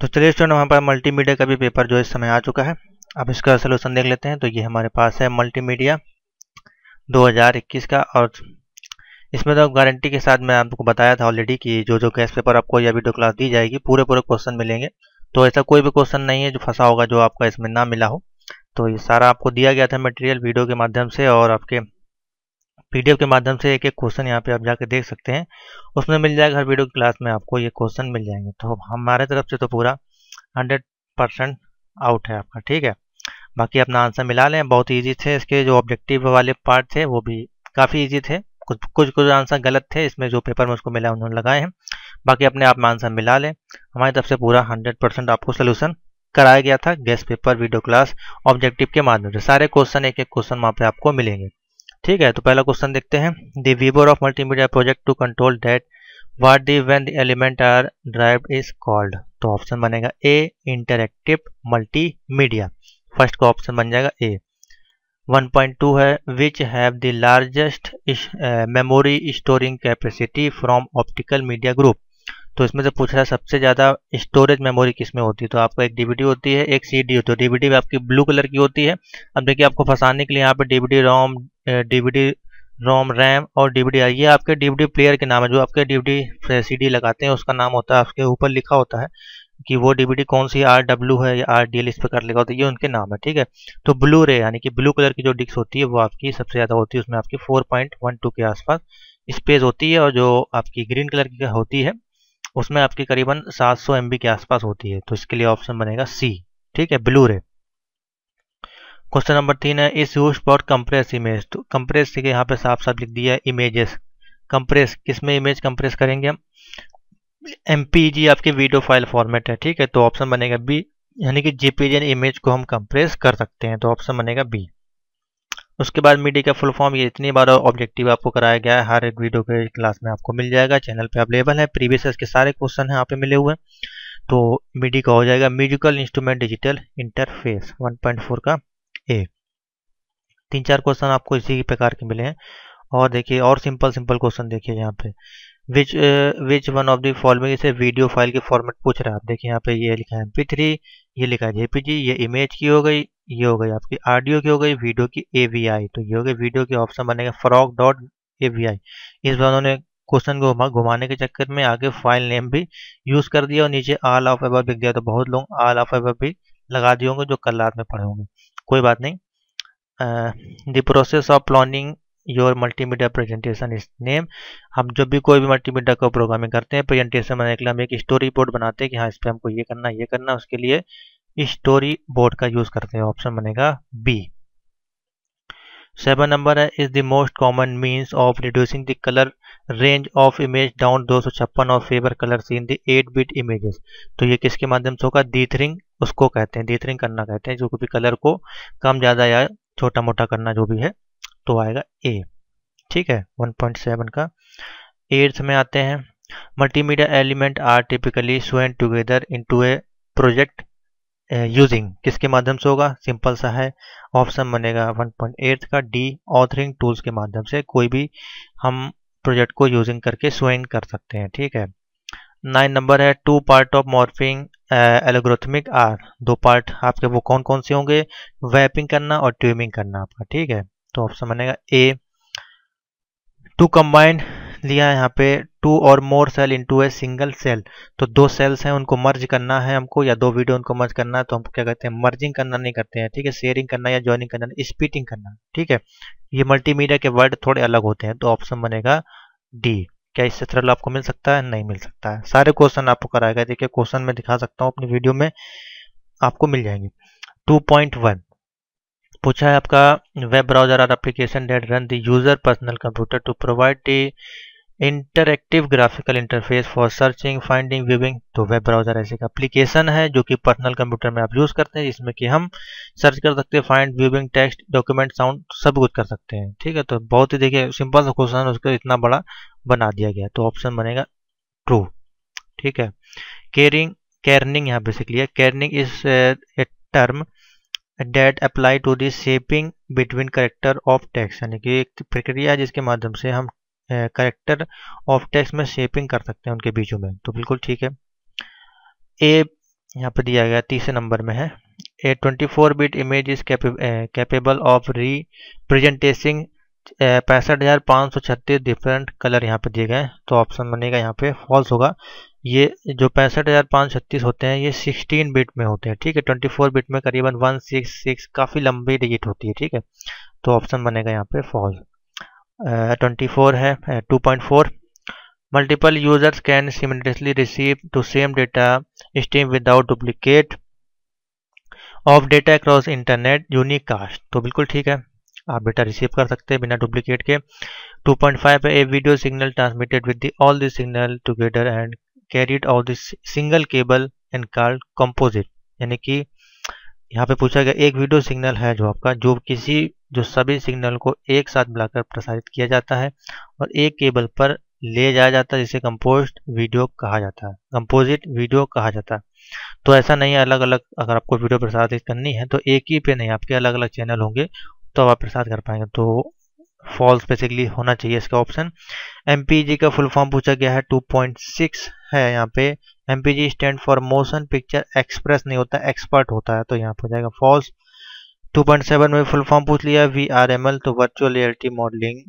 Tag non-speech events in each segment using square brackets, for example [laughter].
तो चलिए स्टूडेंट वहाँ पर मल्टीमीडिया का भी पेपर जो इस समय आ चुका है अब इसका सोल्यूशन देख लेते हैं तो ये हमारे पास है मल्टीमीडिया 2021 का और इसमें तो गारंटी के साथ मैं आपको बताया था ऑलरेडी कि जो जो गैस पेपर आपको या वीडियो क्लास दी जाएगी पूरे पूरे क्वेश्चन मिलेंगे तो ऐसा कोई भी क्वेश्चन नहीं है जो फंसा होगा जो आपका इसमें ना मिला हो तो ये सारा आपको दिया गया था मटेरियल वीडियो के माध्यम से और आपके पीडीएफ के माध्यम से एक एक क्वेश्चन यहाँ पे आप जाके देख सकते हैं उसमें मिल जाएगा हर वीडियो क्लास में आपको ये क्वेश्चन मिल जाएंगे तो हमारे तरफ से तो पूरा हंड्रेड परसेंट आउट है आपका ठीक है बाकी अपना आंसर मिला लें बहुत ईजी थे इसके जो ऑब्जेक्टिव वाले पार्ट थे वो भी काफ़ी ईजी थे कुछ कुछ कुछ आंसर गलत थे इसमें जो पेपर में उसको मिला उन्होंने लगाए हैं बाकी अपने आप में आंसर मिला लें हमारी तरफ से पूरा हंड्रेड परसेंट आपको सोल्यूशन कराया गया था guest paper video class objective के माध्यम से सारे क्वेश्चन एक एक क्वेश्चन वहाँ पे आपको मिलेंगे ठीक है तो पहला क्वेश्चन देखते हैं the viewer viewer of multimedia project to control that what the when the element are drive is called तो ऑप्शन बनेगा ए इंटरक्टिव मल्टीमीडिया फर्स्ट का ऑप्शन बन जाएगा ए 1.2 है which have the largest memory storing capacity from optical media group तो इसमें से पूछ रहा है सबसे ज़्यादा स्टोरेज मेमोरी किस में होती है तो आपको एक डीबीडी होती है एक सीडी होती है डीबीडी तो भी आपकी ब्लू कलर की होती है अब देखिए आपको फंसाने के लिए यहाँ पे DBD ROM DVD ROM RAM और डीवीडी ये आपके डीवीडी प्लेयर के नाम है जो आपके डीवीडी सीडी लगाते हैं उसका नाम होता है आपके ऊपर लिखा होता है कि वो डीवीडी कौन सी आर डब्ल्यू है या आर डी एल इस प्रकार लिखा होता है ये उनके नाम है ठीक है तो ब्लू रे यानी कि ब्लू कलर की जो डिस्क होती है वो आपकी सबसे ज़्यादा होती है उसमें आपकी टू के आसपास स्पेस होती है और जो आपकी ग्रीन कलर की होती है उसमें आपकी करीबन सात सौ के आसपास होती है तो इसके लिए ऑप्शन बनेगा सी ठीक है ब्लू रे क्वेश्चन नंबर तीन है is use for compress image तो कंप्रेस के यहाँ पे साफ साफ लिख दिया है इमेजेस कंप्रेस किसमें इमेज कंप्रेस करेंगे हम एम आपके वीडियो फाइल फॉर्मेट है ठीक है तो ऑप्शन बनेगा बी यानी कि जेपीजन इमेज को हम कंप्रेस कर सकते हैं तो ऑप्शन बनेगा बी उसके बाद मीडिया का फुल फॉर्म ये इतनी बार ऑब्जेक्टिव आपको कराया गया है हर एक वीडियो के क्लास में आपको मिल जाएगा चैनल पे अवेलेबल है प्रीवियस के सारे क्वेश्चन हैं यहाँ पे मिले हुए हैं तो मीडिया का हो जाएगा म्यूजिकल इंस्ट्रूमेंट डिजिटल इंटरफेस 1.4 का ए तीन चार क्वेश्चन आपको इसी प्रकार के मिले हैं और देखिए और सिंपल सिंपल क्वेश्चन देखिए यहाँ पे which which one of the following इसे वीडियो फाइल के फॉर्मेट पूछ रहा है आप देखिए यहाँ पे ये लिखा है एम थ्री ये लिखा है जेपीजी ये इमेज की हो गई ये हो गई आपकी ऑडियो की हो गई वीडियो की आई तो ये हो गई वीडियो के ऑप्शन बनेगा फ्रॉक डॉट आई इस बार उन्होंने क्वेश्चन को घुमाने के चक्कर में आगे फाइल नेम भी यूज कर दिया और नीचे आल ऑफ एब लिख दिया तो बहुत लोग आल ऑफ एब भी लगा दिए होंगे जो कल रात में पढ़े होंगे कोई बात नहीं the process of planning your multimedia presentation is name हम जो भी कोई भी मल्टीमीडिया को प्रोग्रामिंग करते हैं प्रेजेंटेशन बनाने के लिए हम एक स्टोरी बोर्ड बनाते हैं कि हाँ इस पर हमको ये करना ये करना उसके लिए स्टोरी बोर्ड का यूज़ करते हैं ऑप्शन बनेगा बी सेवन नंबर है is the most common means of reducing the colour range of image down दो सौ छप्पन और fewer colour in the eight bit images तो ये किसके माध्यम से होगा दीथरिंग उसको कहते हैं डीथरिंग करना कहते हैं जो भी कलर को कम ज़्यादा या छोटा मोटा करना जो भी है तो आएगा ए ठीक है 1.7 का एट्थ में आते हैं multimedia element are typically together together into a project using किसके माध्यम से होगा सिंपल सा है ऑप्शन बनेगा 1.8 का डी ऑथरिंग टूल्स के माध्यम से कोई भी हम प्रोजेक्ट को यूजिंग करके स्वयं कर सकते हैं ठीक है नाइन नंबर है two part of morphing algorithm are दो पार्ट आपके वो कौन कौन से होंगे वैपिंग करना और ट्यूमिंग करना आपका ठीक है तो ऑप्शन बनेगा ए टू कंबाइंड लिया है यहाँ पे टू और more cell into a single cell तो दो सेल्स हैं उनको मर्ज करना है हमको या दो वीडियो उनको मर्ज करना है तो हम क्या कहते हैं मर्जिंग करना नहीं करते हैं ठीक है शेयरिंग करना या ज्वाइनिंग करना स्पीटिंग करना ठीक है ये मल्टीमीडिया के वर्ड थोड़े अलग होते हैं तो ऑप्शन बनेगा डी क्या इससे सरल आपको मिल सकता है नहीं मिल सकता है सारे क्वेश्चन आपको कराएगा देखिए क्वेश्चन में दिखा सकता हूँ अपनी वीडियो में आपको मिल जाएंगे 2.1 पूछा है आपका वेब ब्राउजर और एप्लीकेशन डेट रन दूसर user personal computer to provide the interactive graphical interface for searching finding viewing तो वेब ब्राउजर ऐसे एक एप्लीकेशन है जो कि पर्सनल कंप्यूटर में आप यूज़ करते हैं जिसमें कि हम सर्च कर सकते हैं find viewing text document sound सब कुछ कर सकते हैं ठीक है तो बहुत ही देखिए सिंपल सा क्वेश्चन है उसको इतना बड़ा बना दिया गया तो ऑप्शन बनेगा ट्रू ठीक है केयरिंग केयरनिंग यहाँ बेसिकली है kerning is a term that apply to the shaping between character of text यानी कि एक प्रक्रिया जिसके माध्यम से हम करेक्टर ऑफ टेक्स्ट में शेपिंग कर सकते हैं उनके बीचों में तो बिल्कुल ठीक है ए यहाँ पर दिया गया तीसरे नंबर में है a twenty four bit image is capable of representing पैंसठ हज़ार पाँच सौ छत्तीस डिफरेंट कलर यहाँ पे दिए गए तो ऑप्शन बनेगा यहाँ पे फॉल्स होगा ये जो पैंसठ हज़ार पाँच सौ छत्तीस होते हैं ये सिक्सटीन बिट में होते हैं ठीक है ट्वेंटी फोर बिट में करीबन वन सिक्स सिक्स काफ़ी लंबी डिजिट होती है ठीक है तो ऑप्शन बनेगा यहाँ पे फॉल्स 24 है 2.4 multiple users can simultaneously receive to same data stream without duplicate of data across internet unicast तो बिल्कुल ठीक है आप डेटा रिसीव कर सकते हैं बिना डुप्लीकेट के 2.5 point five a video signal transmitted with all the signal together and carried all this single cable and called composite यानी कि यहाँ पे पूछा गया एक वीडियो सिग्नल है जो आपका जो किसी जो सभी सिग्नल को एक साथ मिलाकर प्रसारित किया जाता है और एक केबल पर ले जाया जाता है जिसे कंपोज्ड वीडियो कहा जाता है कंपोजिट वीडियो कहा जाता है तो ऐसा नहीं अलग अलग अगर आपको वीडियो प्रसारित करनी है तो एक ही पे नहीं आपके अलग अलग चैनल होंगे तो आप प्रसारित कर पाएंगे तो फॉल्स बेसिकली होना चाहिए इसका ऑप्शन एम का फुल फॉर्म पूछा गया है टू है यहाँ पे M stand for motion picture express नहीं होता एक्सपर्ट होता है तो यहाँ पर हो जाएगा फॉल्स 2.7 में फुल फॉर्म पूछ लिया वी आर एम एल तो virtual reality modelling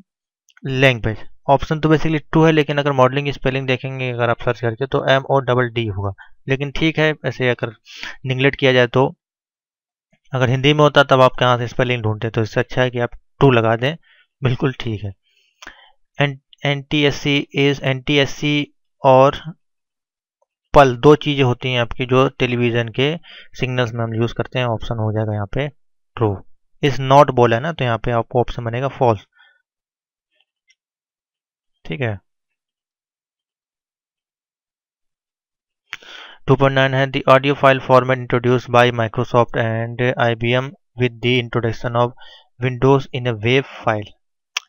language option तो बेसिकली टू है लेकिन अगर मॉडलिंग स्पेलिंग देखेंगे अगर आप सर्च करके तो एम ओ डबल डी होगा लेकिन ठीक है ऐसे अगर निगलेक्ट किया जाए तो अगर हिंदी में होता तब आप कहाँ से स्पेलिंग ढूंढते तो इससे अच्छा है कि आप टू लगा दें बिल्कुल ठीक है N T S C as N T S C और पल दो चीज़ें होती हैं आपकी जो टेलीविज़न के सिग्नल्स में हम यूज़ करते हैं ऑप्शन हो जाएगा यहाँ पे ट्रू इज नॉट बोला है ना तो यहाँ पे आपको ऑप्शन बनेगा फॉल्स ठीक है 2.9 है the audio file format introduce by Microsoft and I B M with the introduction of Windows in a wave file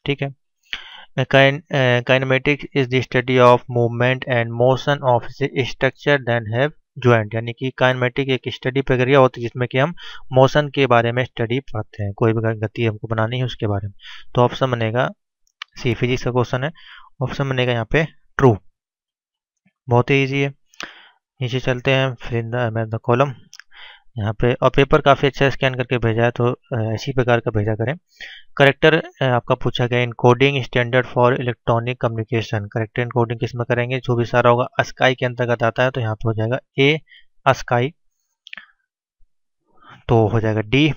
ठीक है kinematics is the study of movement and motion of structure then have joint यानी कि काइनमेटिक एक study प्रक्रिया होती है जिसमें कि हम मोशन के बारे में स्टडी पढ़ते हैं कोई भी गति हमको बनानी है उसके बारे में तो ऑप्शन बनेगा सी फिजिक्स का क्वेश्चन है ऑप्शन बनेगा यहाँ पे ट्रू बहुत ही ईजी है नीचे चलते हैं फिर कॉलम यहाँ पे और पेपर काफ़ी अच्छा स्कैन करके भेजा है तो इसी प्रकार का भेजा करें करेक्टर आपका पूछा गया encoding standard for electronic communication character encoding किस में करेंगे जो भी सारा होगा अस्काई के अंतर्गत आता है तो यहाँ पे हो जाएगा ए अस्काई तो हो जाएगा the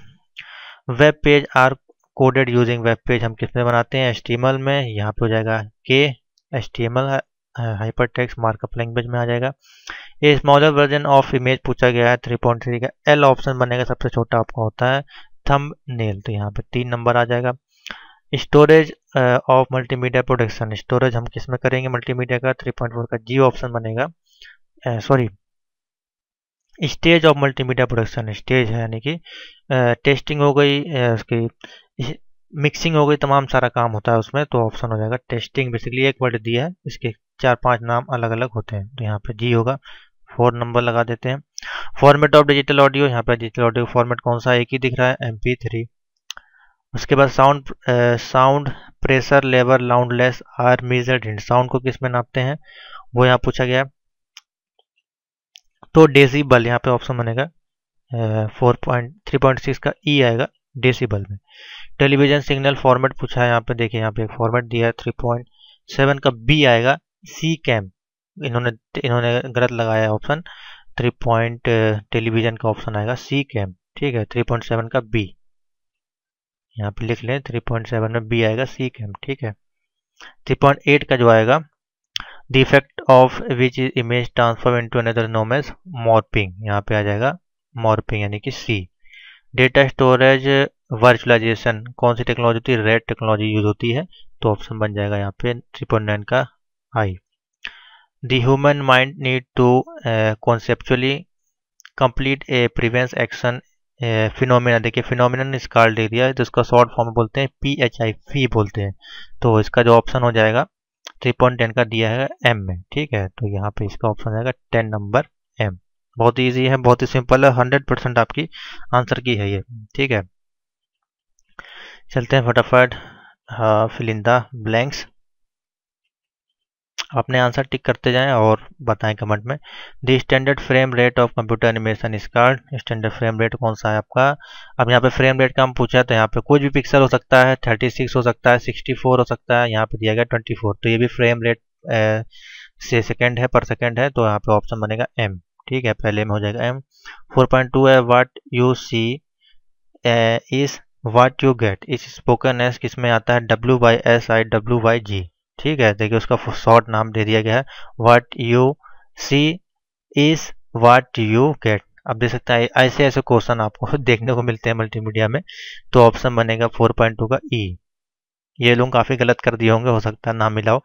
web page are coded using web page हम किस में बनाते हैं एच में यहाँ पे हो जाएगा के S T M L hyper text markup language में आ जाएगा ये स्मॉलर वर्जन ऑफ इमेज पूछा गया है थ्री पॉइंट थ्री का एल ऑप्शन बनेगा सबसे छोटा आपका होता है थम नेल तो यहाँ पे तीन नंबर आ जाएगा storage of multimedia production storage हम किस में करेंगे मल्टीमीडिया का थ्री पॉइंट फोर का जी ऑप्शन बनेगा sorry stage of multimedia production stage है यानी कि टेस्टिंग uh, हो गई uh, उसकी मिक्सिंग हो गई तमाम सारा काम होता है उसमें तो ऑप्शन हो जाएगा टेस्टिंग बेसिकली एक वर्ड दिया है इसके चार पांच नाम अलग अलग होते हैं तो यहाँ पे जी होगा फोर नंबर लगा देते हैं फॉर्मेट ऑफ डिजिटल ऑडियो यहाँ पे डिजिटल ऑडियो फॉर्मेट कौन सा एक ही दिख रहा है एम उसके बाद sound sound pressure level loudness are measured in sound को किस में नापते हैं वो यहाँ पूछा गया तो डेसीबल यहाँ पे ऑप्शन बनेगा four point three point six का ई आएगा डेसीबल में टेलीविजन सिग्नल फॉर्मेट पूछा है यहाँ पे देखिए यहाँ पे एक फॉर्मेट दिया है थ्री पॉइंट सेवन का बी आएगा सी कैम इन्होंने इन्होंने गलत लगाया ऑप्शन थ्री पॉइंट टेलीविजन का ऑप्शन आएगा सी कैम ठीक है थ्री पॉइंट सेवन का बी यहाँ पे लिख लें थ्री पॉइंट सेवन में बी आएगा सी कैम ठीक है थ्री पॉइंट एट का जो आएगा the of which is image transform to another known as morphing यहाँ पे आ जाएगा मॉर्पिंग यानी कि सी डेटा स्टोरेज वर्चुअलाइजेशन कौन सी टेक्नोलॉजी होती है रेड टेक्नोलॉजी यूज होती है तो ऑप्शन बन जाएगा यहाँ पे थ्री पॉइंट नाइन का I the human mind need to uh, conceptually complete a prevention action phenomena देखिए फिनोमिनन इसका कार्ड दे दिया है जिसका शॉर्ट फॉर्म बोलते हैं पी एच आई फी बोलते हैं तो इसका जो ऑप्शन हो जाएगा थ्री पॉइंट टेन का दिया है एम में ठीक है तो यहाँ पे इसका ऑप्शन जाएगा टेन नंबर एम बहुत ही ईजी है बहुत ही सिंपल है हंड्रेड परसेंट आपकी आंसर की है ये ठीक है चलते हैं फटाफट फिलिंदा हाँ, ब्लैंक्स अपने आंसर टिक करते जाएं और बताएं कमेंट में the standard frame rate of computer animation is called standard frame rate कौन सा है आपका अब यहाँ पे फ्रेम रेट का हम पूछा तो यहाँ पे कोई भी पिक्सल हो सकता है 36 हो सकता है 64 हो सकता है यहाँ पे दिया गया 24 तो ये भी फ्रेम रेट ए, से सेकेंड है पर सेकेंड है तो यहाँ पे ऑप्शन बनेगा एम ठीक है पहले में हो जाएगा एम फोर है what you see is what you get is spoken as किस में आता है W Y S I W Y G ठीक है देखिए उसका शॉर्ट नाम दे दिया गया है what you see is what you get आप देख सकते हैं ऐसे ऐसे क्वेश्चन आपको [laughs] देखने को मिलते हैं मल्टीमीडिया में तो ऑप्शन बनेगा 4.2 का ई e. ये लोग काफ़ी गलत कर दिए होंगे हो सकता है ना मिलाओ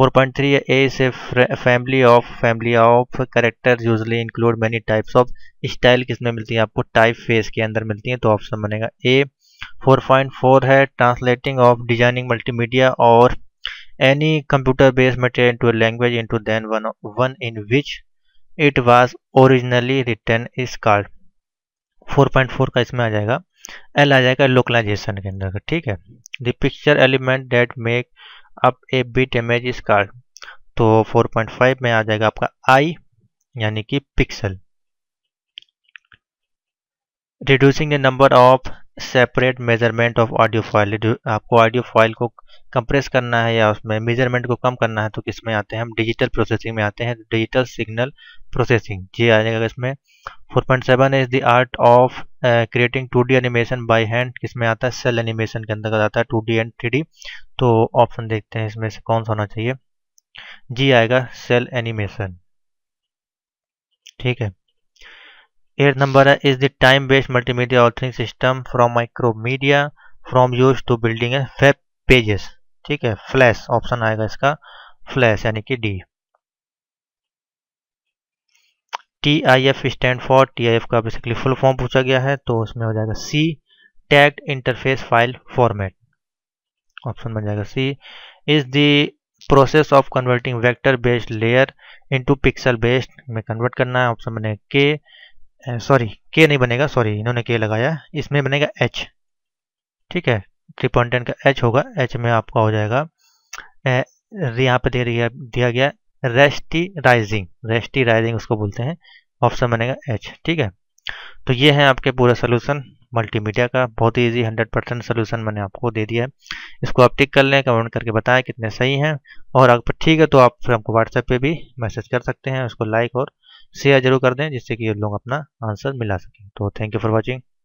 4.3 ए से family of family of character usually include many types of style किसमें मिलती है आपको टाइप फेस के अंदर मिलती तो है तो ऑप्शन बनेगा ए 4.4 है ट्रांसलेटिंग ऑफ डिजाइनिंग मल्टीमीडिया और any computer based material into a language into then one one in which it was originally written is called 4.4 का इसमें आ जाएगा एल आ जाएगा लोकलाइजेशन के अंदर ठीक है the picture element that make up a bit image is called तो 4.5 में आ जाएगा आपका आई यानी कि pixel reducing the number of separate measurement of audio file आपको ऑडियो फाइल को कंप्रेस करना है या उसमें मेजरमेंट को कम करना है तो किस में आते हैं हम डिजिटल प्रोसेसिंग में आते हैं डिजिटल सिग्नल प्रोसेसिंग ये आ जाएगा इसमें 4.7 is the art of creating two D animation by hand किसमें आता है सेल एनिमेशन के अंदर आता है two D and three D तो ऑप्शन देखते हैं इसमें से कौन सा होना चाहिए जी आएगा सेल एनिमेशन ठीक है है is the time based multimedia authoring system from micro media from use to building a web pages ठीक है फ्लैश ऑप्शन आएगा इसका फ्लैश यानी कि D T I F stand for T I F का बेसिकली फुल फॉर्म पूछा गया है तो उसमें हो जाएगा C tact interface file format option बन जाएगा C is the process of converting vector based layer into pixel based में कन्वर्ट करना है ऑप्शन बनेगा के सॉरी के नहीं बनेगा सॉरी इन्होंने के लगाया इसमें बनेगा एच ठीक है थ्री पॉइंट टेन का एच होगा एच में आपका हो जाएगा यहाँ पे दे दिया दिया गया रेस्टी राइजिंग रेस्टी राइजिंग उसको बोलते हैं ऑप्शन बनेगा एच ठीक है तो ये है आपके पूरा सोल्यूशन मल्टीमीडिया का बहुत ही ईजी 100 परसेंट सोल्यूशन मैंने आपको दे दिया है इसको आप टिक कर लें कमेंट करके बताएं कितने सही हैं और अगर ठीक है तो आप फिर हमको व्हाट्सएप पे भी मैसेज कर सकते हैं उसको लाइक और शेयर जरूर कर दें जिससे कि लोग अपना आंसर मिला सकें तो थैंक यू फॉर वॉचिंग